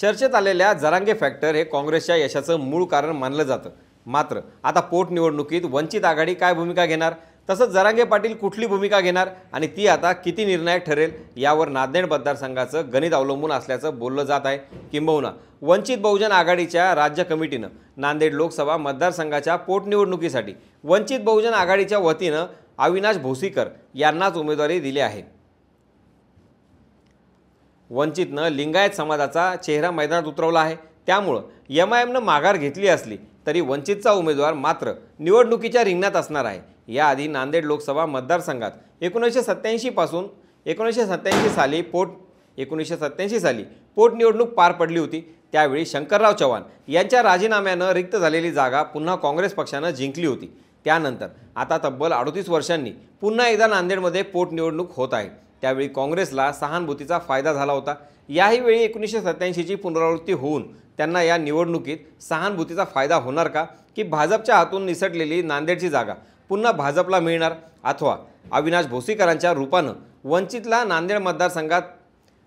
चर्चेत आलेल्या जरांगे फॅक्टर हे काँग्रेसच्या यशाचं मूळ कारण मानलं जातं मात्र आता पोटनिवडणुकीत वंचित आघाडी काय भूमिका घेणार तसंच जरांगे पाटील कुठली भूमिका घेणार आणि ती आता किती निर्णायक ठरेल यावर नांदेड मतदारसंघाचं गणित अवलंबून असल्याचं बोललं जात आहे किंबहुना वंचित बहुजन आघाडीच्या राज्य कमिटीनं नांदेड लोकसभा मतदारसंघाच्या पोटनिवडणुकीसाठी वंचित बहुजन आघाडीच्या वतीनं अविनाश भोसीकर यांनाच उमेदवारी दिली आहे वंचितनं लिंगायत समाजाचा चेहरा मैदानात उतरवला आहे त्यामुळं एम आय एमनं माघार घेतली असली तरी वंचितचा उमेदवार मात्र निवडणुकीच्या रिंगणात असणार आहे याआधी नांदेड लोकसभा मतदारसंघात एकोणीसशे सत्त्याऐंशीपासून एकोणीसशे सत्त्याऐंशी साली पोट एकोणीसशे सत्त्याऐंशी साली पोटनिवडणूक पार पडली होती त्यावेळी शंकरराव चव्हाण यांच्या राजीनाम्यानं रिक्त झालेली जागा पुन्हा काँग्रेस पक्षानं जिंकली होती त्यानंतर आता तब्बल अडतीस वर्षांनी पुन्हा एकदा नांदेडमध्ये पोटनिवडणूक होत आहे त्यावेळी काँग्रेसला सहानुभूतीचा फायदा झाला होता याही वेळी एकोणीसशे सत्याऐंशीची पुनरावृत्ती होऊन त्यांना या निवडणुकीत सहानुभूतीचा फायदा होणार का की भाजपच्या हातून निसटलेली नांदेडची जागा पुन्हा भाजपला मिळणार अथवा अविनाश भोसीकरांच्या रूपानं वंचितला नांदेड मतदारसंघात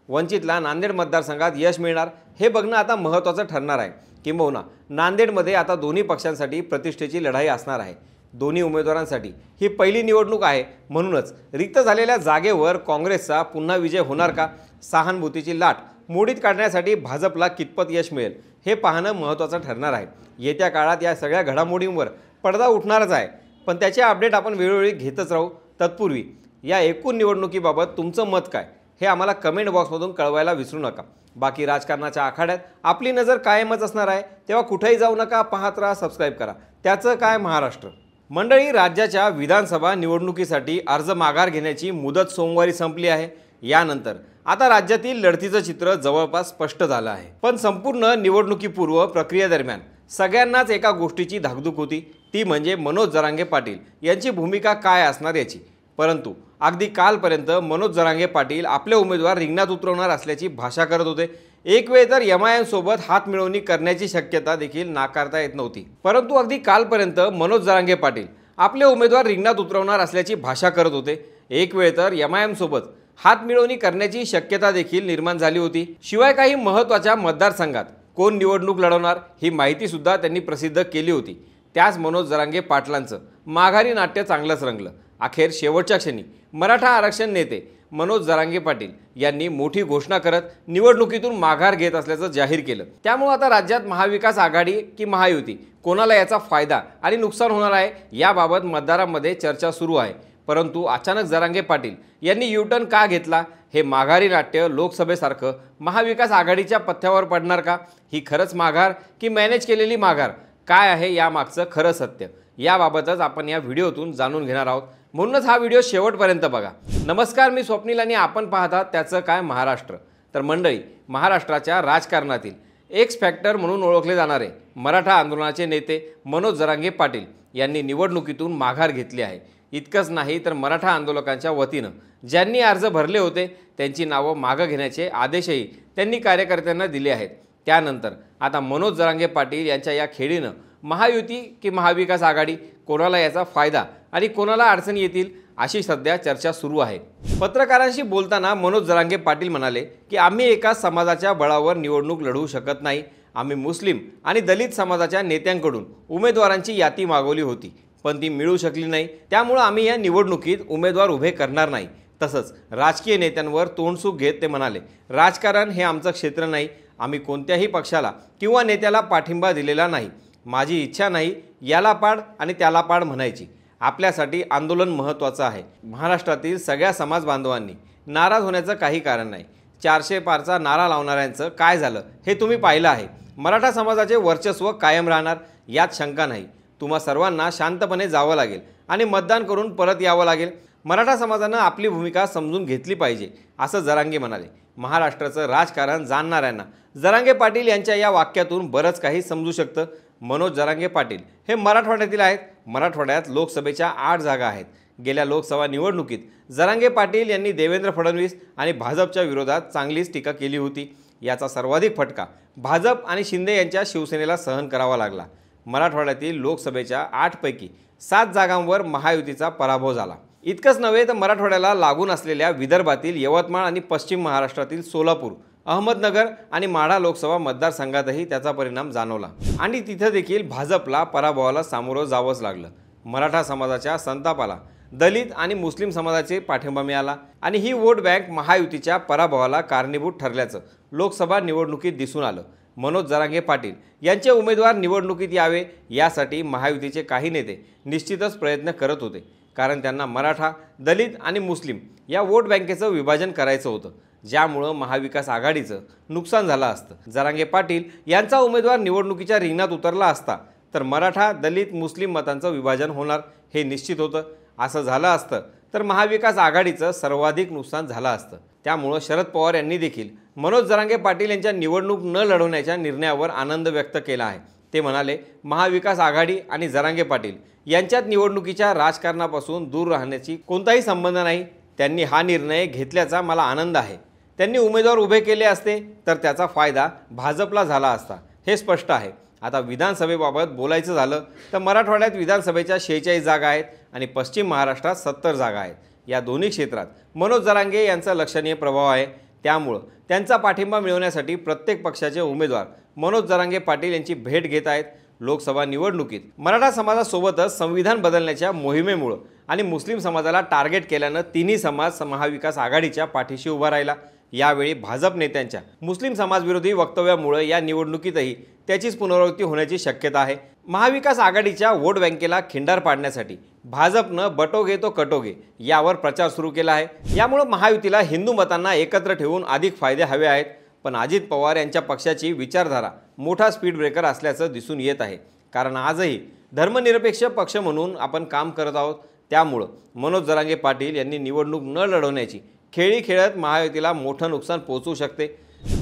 वंचितला नांदेड मतदारसंघात यश मिळणार हे बघणं आता महत्त्वाचं ठरणार आहे किंबहुना नांदेडमध्ये आता दोन्ही पक्षांसाठी प्रतिष्ठेची लढाई असणार आहे दोन्ही उमेदवारांसाठी ही पहिली निवडणूक आहे म्हणूनच रिक्त झालेल्या जागेवर काँग्रेसचा पुन्हा विजय होणार का सहानुभूतीची लाट मोडीत काढण्यासाठी भाजपला कितपत यश मिळेल हे पाहणं महत्त्वाचं ठरणार आहे येत्या काळात या सगळ्या घडामोडींवर पडदा उठणारच आहे पण त्याचे अपडेट आपण वेळोवेळी घेतच राहू तत्पूर्वी या एकूण निवडणुकीबाबत तुमचं मत काय हे आम्हाला कमेंट बॉक्समधून कळवायला विसरू नका बाकी राजकारणाच्या आखाड्यात आपली नजर कायमच असणार आहे तेव्हा कुठेही जाऊ नका पाहत राहा सबस्क्राईब करा त्याचं काय महाराष्ट्र मंडळी राज्याच्या विधानसभा निवडणुकीसाठी अर्ज माघार घेण्याची मुदत सोमवारी संपली आहे यानंतर आता राज्यातील लढतीचं चित्र जवळपास स्पष्ट झालं आहे पण संपूर्ण निवडणुकीपूर्व प्रक्रियेदरम्यान सगळ्यांनाच एका गोष्टीची धाकधूक होती ती म्हणजे मनोज जरांगे पाटील यांची भूमिका काय असणार याची परंतु अगदी कालपर्यंत मनोज जरांगे पाटील आपले उमेदवार रिंगणात उतरवणार असल्याची भाषा करत होते एक वेळ तर एम आय हात मिळवणी करण्याची शक्यता देखील नाकारता येत नव्हती परंतु अगदी कालपर्यंत मनोज जरांगे पाटील आपले उमेदवार रिंगणात उतरवणार असल्याची भाषा करत होते एक वेळ तर यमायांसोबत हातमिळवणी हात मिळवणी करण्याची शक्यता देखील निर्माण झाली होती शिवाय काही महत्त्वाच्या मतदारसंघात कोण निवडणूक लढवणार ही माहितीसुद्धा त्यांनी प्रसिद्ध केली होती त्याच मनोज जरांगे पाटलांचं माघारी नाट्य चांगलंच रंगलं अखेर शेवटच्या क्षणी मराठा आरक्षण नेते मनोज जरांगे पाटील यांनी मोठी घोषणा करत निवडणुकीतून माघार घेत असल्याचं जाहीर केलं त्यामुळे आता राज्यात महाविकास आघाडी की महायुती कोणाला याचा फायदा आणि नुकसान होणार आहे याबाबत मतदारांमध्ये चर्चा सुरू आहे परंतु अचानक जरांगे पाटील यांनी युटर्न का घेतला हे माघारी नाट्य लोकसभेसारखं महाविकास आघाडीच्या पथ्यावर पडणार का ही खरंच माघार की मॅनेज केलेली माघार काय आहे यामागचं खरं सत्य याबाबतच आपण या व्हिडिओतून जाणून घेणार आहोत म्हणूनच हा व्हिडिओ शेवटपर्यंत बघा नमस्कार मी स्वप्नील आणि आपण पाहता त्याचं काय महाराष्ट्र तर मंडळी महाराष्ट्राच्या राजकारणातील एक्स फॅक्टर म्हणून ओळखले जाणारे मराठा आंदोलनाचे नेते मनोज जरांगे पाटील यांनी निवडणुकीतून माघार घेतली आहे इतकंच नाही तर मराठा आंदोलकांच्या वतीनं ज्यांनी अर्ज भरले होते त्यांची नावं मागं घेण्याचे आदेशही त्यांनी कार्यकर्त्यांना दिले आहेत त्यानंतर आता मनोज जरांगे पाटील यांच्या या खेळीनं महायुती की महाविकास आघाडी कोणाला याचा फायदा आणि कोणाला अडचणी येतील अशी सध्या चर्चा सुरू आहे पत्रकारांशी बोलताना मनोज जरांगे पाटील म्हणाले की आम्ही एका समाजाच्या बळावर निवडणूक लढवू शकत नाही आम्ही मुस्लिम आणि दलित समाजाच्या नेत्यांकडून उमेदवारांची यादी मागवली होती पण ती मिळू शकली नाही त्यामुळं आम्ही या निवडणुकीत उमेदवार उभे करणार नाही तसंच राजकीय नेत्यांवर तोंडसूक घेत ते म्हणाले राजकारण हे आमचं क्षेत्र नाही आम्ही कोणत्याही पक्षाला किंवा नेत्याला पाठिंबा दिलेला नाही माझी इच्छा नाही याला पाड आणि त्याला पाड म्हणायची आपल्यासाठी आंदोलन महत्त्वाचं आहे महाराष्ट्रातील सगळ्या समाज बांधवांनी नाराज होण्याचं काही कारण नाही चारशे पारचा नारा लावणाऱ्यांचं काय झालं हे तुम्ही पाहिलं आहे मराठा समाजाचे वर्चस्व कायम राहणार यात शंका नाही तुम्हा सर्वांना शांतपणे जावं लागेल आणि मतदान करून परत यावं लागेल मराठा समाजानं आपली भूमिका समजून घेतली पाहिजे असं जरांगे म्हणाले महाराष्ट्राचं राजकारण जाणणाऱ्यांना जरांगे पाटील यांच्या या वाक्यातून बरंच काही समजू शकतं मनोज जरांगे पाटील हे मराठवाड्यातील आहेत मराठवाड्यात लोकसभेच्या आठ जागा आहेत गेल्या लोकसभा निवडणुकीत जरांगे पाटील यांनी देवेंद्र फडणवीस आणि भाजपच्या विरोधात चांगलीच टीका केली होती याचा सर्वाधिक फटका भाजप आणि शिंदे यांच्या शिवसेनेला सहन करावा लागला मराठवाड्यातील लोकसभेच्या आठपैकी सात जागांवर महायुतीचा पराभव झाला इतकंच नव्हे तर मराठवाड्याला लागून असलेल्या विदर्भातील यवतमाळ आणि पश्चिम महाराष्ट्रातील सोलापूर अहमदनगर आणि माढा लोकसभा मतदारसंघातही त्याचा परिणाम जाणवला आणि तिथं देखील भाजपला पराभवाला सामोरं जावंच लागलं मराठा समाजाच्या संतापाला दलित आणि मुस्लिम समाजाचे पाठिंबा मिळाला आणि ही वोट बँक महायुतीच्या पराभवाला कारणीभूत ठरल्याचं लोकसभा निवडणुकीत दिसून आलं मनोज जरांगे पाटील यांचे उमेदवार निवडणुकीत यावे यासाठी महायुतीचे काही नेते निश्चितच प्रयत्न करत होते कारण त्यांना मराठा दलित आणि मुस्लिम या वोट बँकेचं विभाजन करायचं होतं ज्यामुळं महाविकास आघाडीचं नुकसान झालं असतं जरांगे पाटील यांचा उमेदवार निवडणुकीच्या रिंगणात उतरला असता तर मराठा दलित मुस्लिम मतांचं विभाजन होणार हे निश्चित होतं असं झालं असतं तर महाविकास आघाडीचं सर्वाधिक नुकसान झालं असतं त्यामुळं शरद पवार यांनी देखील मनोज जरांगे पाटील यांच्या निवडणूक न लढवण्याच्या निर्णयावर आनंद व्यक्त केला आहे ते म्हणाले महाविकास आघाडी आणि जरांगे पाटील यांच्यात निवडणुकीच्या राजकारणापासून दूर राहण्याची कोणताही संबंध नाही त्यांनी हा निर्णय घेतल्याचा मला आनंद आहे त्यांनी उमेदवार उभे केले असते तर त्याचा फायदा भाजपला झाला असता हे स्पष्ट आहे आता विधानसभेबाबत बोलायचं झालं तर मराठवाड्यात विधानसभेच्या शेहेचाळीस जागा आहेत आणि पश्चिम महाराष्ट्रात सत्तर जागा आहेत या दोन्ही क्षेत्रात मनोज जरांगे यांचा लक्षणीय प्रभाव आहे त्यामुळं त्यांचा पाठिंबा मिळवण्यासाठी प्रत्येक पक्षाचे उमेदवार मनोज जरांगे पाटील यांची भेट घेत आहेत लोकसभा निवडणुकीत मराठा समाजासोबतच संविधान बदलण्याच्या मोहिमेमुळं आणि मुस्लिम समाजाला टार्गेट केल्यानं तिन्ही समाज महाविकास आघाडीच्या पाठीशी उभा राहिला यावेळी भाजप नेत्यांच्या मुस्लिम समाजविरोधी वक्तव्यामुळे या निवडणुकीतही त्याचीच पुनरावृत्ती होण्याची शक्यता आहे महाविकास आघाडीच्या वोट बँकेला खिंडार पाडण्यासाठी भाजपनं बटोगे तो कटोगे यावर प्रचार सुरू केला आहे यामुळे महायुतीला हिंदू मतांना एकत्र ठेवून अधिक फायदे हवे आहेत पण अजित पवार यांच्या पक्षाची विचारधारा मोठा स्पीड ब्रेकर असल्याचं दिसून येत आहे कारण आजही धर्मनिरपेक्ष पक्ष म्हणून आपण काम करत आहोत त्यामुळं मनोज जरांगे पाटील यांनी निवडणूक न लढवण्याची खेळी खेळत महायुतीला मोठं नुकसान पोहोचू शकते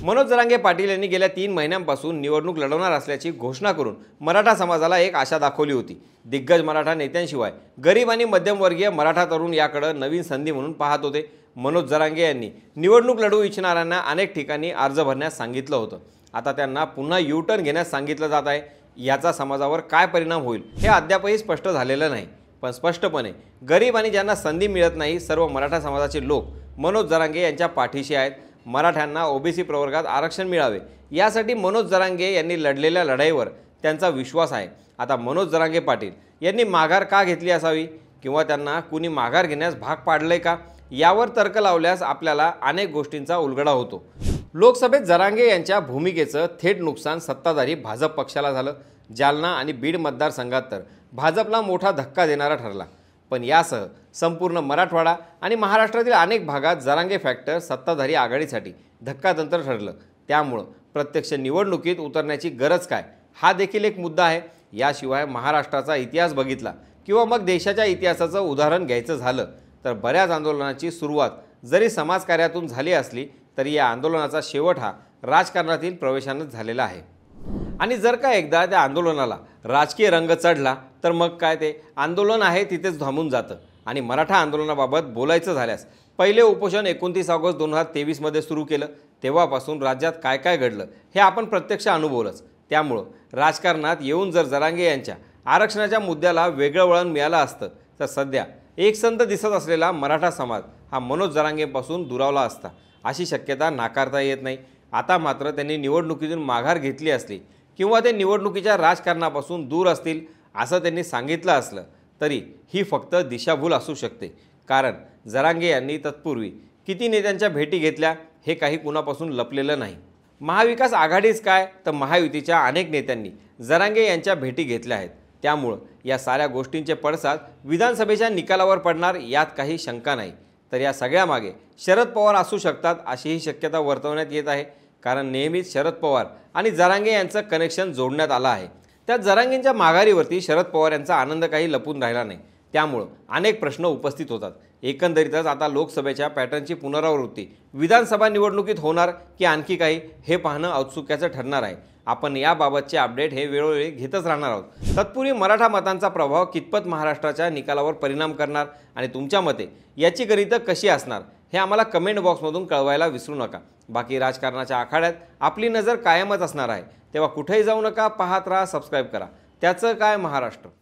मनोज जरांगे पाटील यांनी गेल्या तीन महिन्यांपासून निवडणूक लढवणार असल्याची घोषणा करून मराठा समाजाला एक आशा दाखवली होती दिग्गज मराठा नेत्यांशिवाय गरीब आणि मध्यमवर्गीय मराठा तरुण याकडं नवीन संधी म्हणून पाहत होते मनोज जरांगे यांनी निवडणूक लढवू इच्छिणाऱ्यांना अनेक ठिकाणी अर्ज भरण्यास सांगितलं होतं आता त्यांना पुन्हा यू टर्न घेण्यास सांगितलं जात आहे याचा समाजावर काय परिणाम होईल हे अद्यापही स्पष्ट झालेलं नाही पण स्पष्टपणे गरीब आणि ज्यांना संधी मिळत नाही सर्व मराठा समाजाचे लोक मनोज जरांगे यांच्या पाठीशी आहेत मराठ्यांना ओबीसी प्रवर्गात आरक्षण मिळावे यासाठी मनोज जरांगे यांनी लढलेल्या लढाईवर त्यांचा विश्वास आहे आता मनोज जरांगे पाटील यांनी माघार का घेतली असावी किंवा त्यांना कुणी माघार घेण्यास भाग पाडलं का यावर तर्क लावल्यास आपल्याला अनेक गोष्टींचा उलगडा होतो लोकसभेत जरांगे यांच्या भूमिकेचं थेट नुकसान सत्ताधारी भाजप पक्षाला झालं जालना आणि बीड मतदारसंघात तर भाजपला मोठा धक्का देणारा ठरला पण यासह संपूर्ण मराठवाडा आणि महाराष्ट्रातील अनेक भागात जरांगे फॅक्टर सत्ताधारी आघाडीसाठी धक्कादंतर ठरलं त्यामुळं प्रत्यक्ष निवडणुकीत उतरण्याची गरज काय हा देखील एक मुद्दा आहे याशिवाय महाराष्ट्राचा इतिहास बघितला किंवा मग देशाच्या इतिहासाचं उदाहरण घ्यायचं झालं तर बऱ्याच आंदोलनाची सुरुवात जरी समाजकार्यातून झाली असली तरी या आंदोलनाचा शेवट हा राजकारणातील प्रवेशानंच झालेला आहे आणि जर का एकदा त्या आंदोलनाला राजकीय रंग चढला तर मग काय ते आंदोलन आहे तिथेच थांबून जातं आणि मराठा आंदोलनाबाबत बोलायचं झाल्यास पहिले उपोषण एकोणतीस ऑगस्ट दोन हजार तेवीसमध्ये सुरू केलं तेव्हापासून राज्यात काय काय घडलं हे आपण प्रत्यक्ष अनुभवलंच त्यामुळं राजकारणात येऊन जर जरांगे यांच्या आरक्षणाच्या मुद्द्याला वेगळं वळण मिळालं असतं तर सध्या एकसंध दिसत असलेला मराठा समाज हा मनोज जरांगेपासून दुरावला असता अशी शक्यता नाकारता येत नाही आता मात्र त्यांनी निवडणुकीतून माघार घेतली असली किंवा ते निवडणुकीच्या राजकारणापासून दूर असतील असं त्यांनी सांगितलं असलं तरी ही फक्त दिशाभूल असू शकते कारण जरांगे यांनी तत्पूर्वी किती नेत्यांच्या भेटी घेतल्या हे काही कुणापासून लपलेलं नाही महाविकास आघाडीच काय तर महायुतीच्या अनेक नेत्यांनी जरांगे यांच्या भेटी घेतल्या आहेत त्यामुळं या साऱ्या गोष्टींचे पडसाद विधानसभेच्या निकालावर पडणार यात काही शंका नाही तर या सगळ्यामागे शरद पवार असू शकतात अशीही शक्यता वर्तवण्यात येत आहे कारण नेहमीच शरद पवार आणि जरांगे यांचं कनेक्शन जोडण्यात आलं आहे त्या जरांगेंच्या माघारीवरती शरद पवार यांचा आनंद काही लपून राहिला नाही त्यामुळं अनेक प्रश्न उपस्थित होतात एकंदरीतच आता लोकसभेच्या पॅटर्नची पुनरावृत्ती विधानसभा निवडणुकीत होणार की आणखी काही हे पाहणं औत्सुक्याचं ठरणार आहे आपण याबाबतचे अपडेट हे वेळोवेळी घेतच राहणार आहोत तत्पूर्वी मराठा मतांचा प्रभाव कितपत महाराष्ट्राच्या निकालावर परिणाम करणार आणि तुमच्या मते याची गरित कशी असणार हे आम्हाला कमेंट बॉक्समधून कळवायला विसरू नका बाकी राजकारणाच्या आखाड्यात आपली नजर कायमच असणार आहे तेव्हा कुठेही जाऊ नका पाहत राहा सबस्क्राईब करा त्याचं काय महाराष्ट्र